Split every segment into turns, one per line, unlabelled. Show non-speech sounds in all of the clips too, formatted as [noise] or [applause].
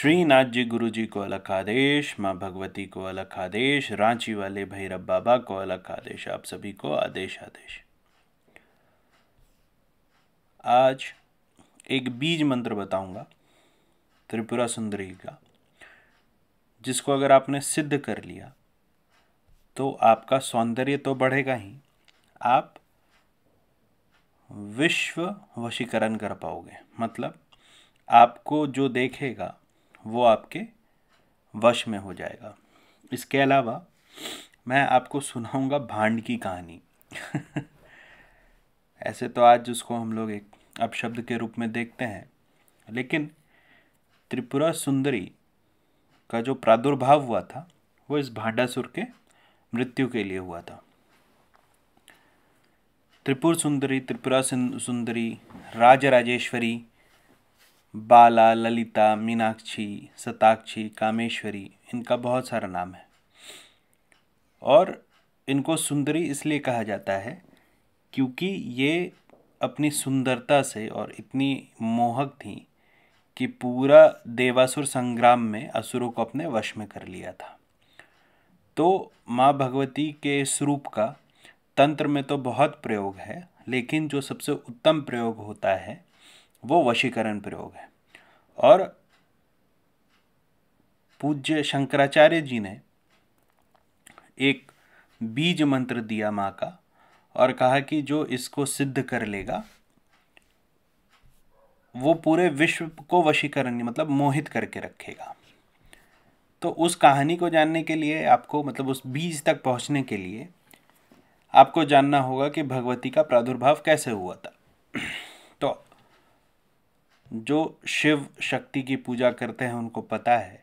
श्रीनाथ जी गुरु जी को अलग आदेश माँ भगवती को अलग आदेश रांची वाले भैरव बाबा को अलग आदेश आप सभी को आदेश आदेश आज एक बीज मंत्र बताऊंगा त्रिपुरा सुंदरी का जिसको अगर आपने सिद्ध कर लिया तो आपका सौंदर्य तो बढ़ेगा ही आप विश्व वशीकरण कर पाओगे मतलब आपको जो देखेगा वो आपके वश में हो जाएगा इसके अलावा मैं आपको सुनाऊंगा भांड की कहानी [laughs] ऐसे तो आज उसको हम लोग एक अपशब्द के रूप में देखते हैं लेकिन त्रिपुरा सुंदरी का जो प्रादुर्भाव हुआ था वो इस भांडासुर के मृत्यु के लिए हुआ था त्रिपुर सुंदरी त्रिपुरा सुंदरी राज राजेश्वरी बाला ललिता मीनाक्षी सताक्षी कामेश्वरी इनका बहुत सारा नाम है और इनको सुंदरी इसलिए कहा जाता है क्योंकि ये अपनी सुंदरता से और इतनी मोहक थी कि पूरा देवासुर संग्राम में असुरों को अपने वश में कर लिया था तो माँ भगवती के इस रूप का तंत्र में तो बहुत प्रयोग है लेकिन जो सबसे उत्तम प्रयोग होता है वो वशीकरण प्रयोग है और पूज्य शंकराचार्य जी ने एक बीज मंत्र दिया माँ का और कहा कि जो इसको सिद्ध कर लेगा वो पूरे विश्व को वशीकरण मतलब मोहित करके रखेगा तो उस कहानी को जानने के लिए आपको मतलब उस बीज तक पहुंचने के लिए आपको जानना होगा कि भगवती का प्रादुर्भाव कैसे हुआ था जो शिव शक्ति की पूजा करते हैं उनको पता है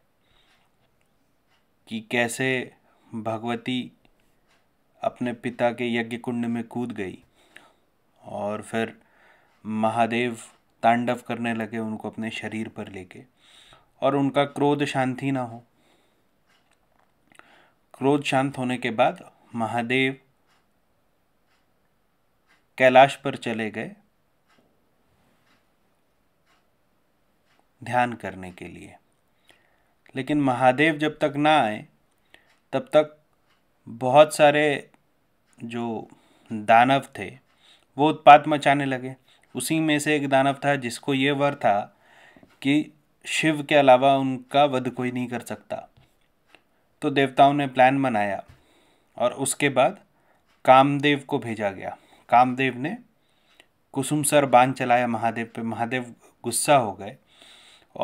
कि कैसे भगवती अपने पिता के यज्ञ कुंड में कूद गई और फिर महादेव तांडव करने लगे उनको अपने शरीर पर लेके और उनका क्रोध शांति ना हो क्रोध शांत होने के बाद महादेव कैलाश पर चले गए ध्यान करने के लिए लेकिन महादेव जब तक ना आए तब तक बहुत सारे जो दानव थे वो उत्पात मचाने लगे उसी में से एक दानव था जिसको ये वर था कि शिव के अलावा उनका वध कोई नहीं कर सकता तो देवताओं ने प्लान बनाया और उसके बाद कामदेव को भेजा गया कामदेव ने कुसुम सर बांध चलाया महादेव पे महादेव गुस्सा हो गए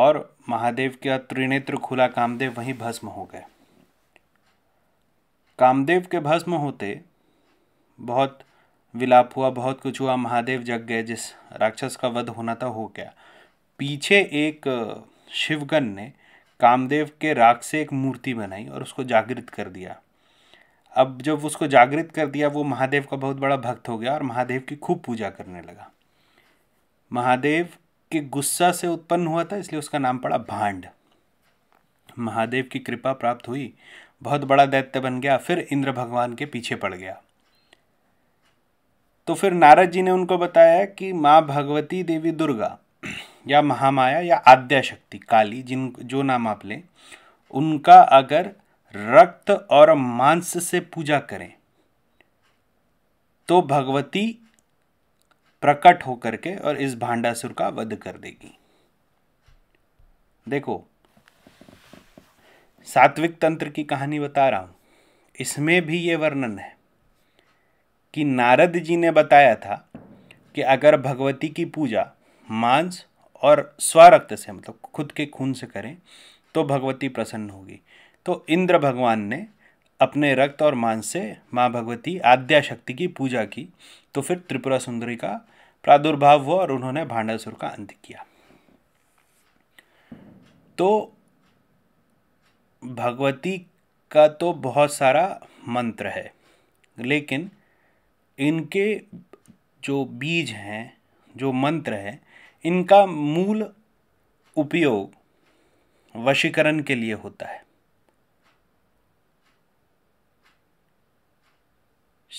और महादेव का त्रिनेत्र खुला कामदेव वहीं भस्म हो गए कामदेव के भस्म होते बहुत विलाप हुआ बहुत कुछ हुआ महादेव जग गए जिस राक्षस का वध होना था हो गया पीछे एक शिवगन ने कामदेव के राग से एक मूर्ति बनाई और उसको जागृत कर दिया अब जब उसको जागृत कर दिया वो महादेव का बहुत बड़ा भक्त हो गया और महादेव की खूब पूजा करने लगा महादेव के गुस्सा से उत्पन्न हुआ था इसलिए उसका नाम पड़ा भांड महादेव की कृपा प्राप्त हुई बहुत बड़ा दैत्य बन गया फिर इंद्र भगवान के पीछे पड़ गया तो फिर नारद जी ने उनको बताया कि माँ भगवती देवी दुर्गा [clears throat] या महामाया या आद्या शक्ति काली जिन जो नाम आप लें उनका अगर रक्त और मांस से पूजा करें तो भगवती प्रकट होकर के और इस भांडासुर का वध कर देगी देखो सात्विक तंत्र की कहानी बता रहा हूँ इसमें भी ये वर्णन है कि नारद जी ने बताया था कि अगर भगवती की पूजा मांस और स्वरक्त से मतलब खुद के खून से करें तो भगवती प्रसन्न होगी तो इंद्र भगवान ने अपने रक्त और मांस से माँ भगवती आद्या शक्ति की पूजा की तो फिर त्रिपुरा सुंदरी का प्रादुर्भाव हुआ और उन्होंने भांडासुर का अंत किया तो भगवती का तो बहुत सारा मंत्र है लेकिन इनके जो बीज हैं जो मंत्र हैं इनका मूल उपयोग वशीकरण के लिए होता है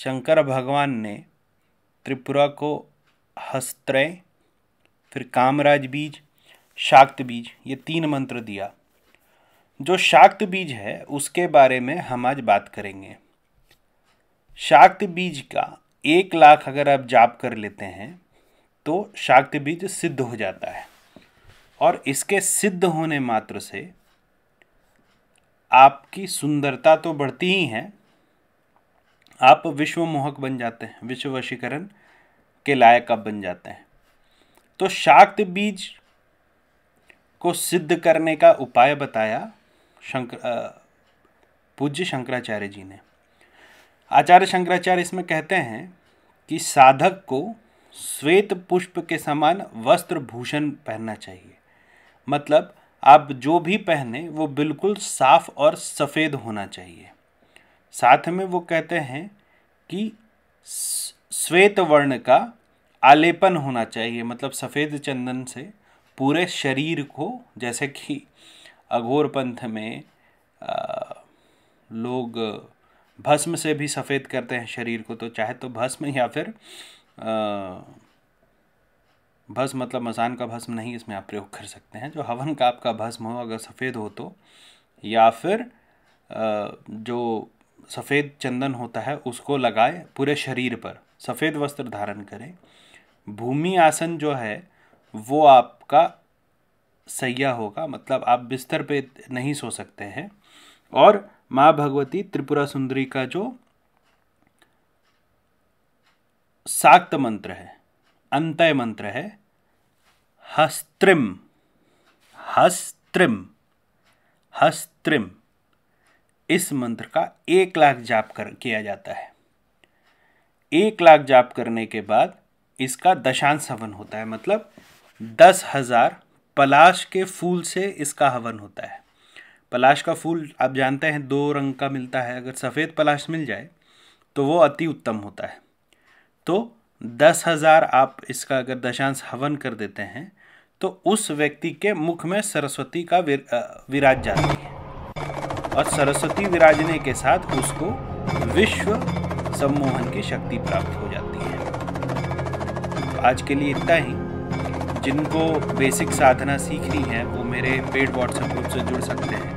शंकर भगवान ने त्रिपुरा को हस्त्रय फिर कामराज बीज शाक्त बीज ये तीन मंत्र दिया जो शाक्त बीज है उसके बारे में हम आज बात करेंगे शाक्त बीज का एक लाख अगर आप जाप कर लेते हैं तो शाक्त बीज सिद्ध हो जाता है और इसके सिद्ध होने मात्र से आपकी सुंदरता तो बढ़ती ही है आप विश्वमोहक बन जाते हैं विश्ववशीकरण के लायक अब बन जाते हैं तो शाक्त बीज को सिद्ध करने का उपाय बताया शंकर पूज्य शंकराचार्य जी ने आचार्य शंकराचार्य इसमें कहते हैं कि साधक को श्वेत पुष्प के समान वस्त्र भूषण पहनना चाहिए मतलब आप जो भी पहने वो बिल्कुल साफ और सफ़ेद होना चाहिए साथ में वो कहते हैं कि श्वेत वर्ण का आलेपन होना चाहिए मतलब सफ़ेद चंदन से पूरे शरीर को जैसे कि अघोर पंथ में आ, लोग भस्म से भी सफ़ेद करते हैं शरीर को तो चाहे तो भस्म या फिर आ, भस्म मतलब मसान का भस्म नहीं इसमें आप प्रयोग कर सकते हैं जो हवन का आपका भस्म हो अगर सफ़ेद हो तो या फिर आ, जो सफ़ेद चंदन होता है उसको लगाए पूरे शरीर पर सफ़ेद वस्त्र धारण करें भूमि आसन जो है वो आपका सैया होगा मतलब आप बिस्तर पे नहीं सो सकते हैं और माँ भगवती त्रिपुरा सुंदरी का जो साक्त मंत्र है अंतय मंत्र है हस्त्रिम हस्त्रिम हस्त्रिम इस मंत्र का एक लाख जाप कर किया जाता है एक लाख जाप करने के बाद इसका दशांश हवन होता है मतलब दस हज़ार पलाश के फूल से इसका हवन होता है पलाश का फूल आप जानते हैं दो रंग का मिलता है अगर सफ़ेद पलाश मिल जाए तो वो अति उत्तम होता है तो दस हज़ार आप इसका अगर दशांश हवन कर देते हैं तो उस व्यक्ति के मुख में सरस्वती का विर, विराज जाती है और सरस्वती विराजने के साथ उसको विश्व सम्मोहन की शक्ति प्राप्त हो जाती है आज के लिए इतना ही जिनको बेसिक साधना सीखनी है वो मेरे पेड व्हाट्सएप ग्रुप से जुड़ सकते हैं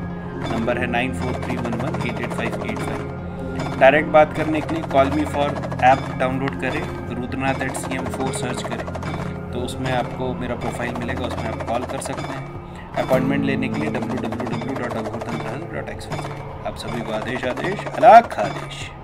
नंबर है nine four three one one eight eight five eight five direct बात करने के लिए call me for app download करें Rudranath at C M four search करें तो उसमें आपको मेरा प्रोफाइल मिलेगा उसमें आप कॉल कर सकते हैं अपॉइंटमेंट लेने के लिए W W W dot Aghortantra dot X आप सभी को आदेश आदेश अलाख आदेश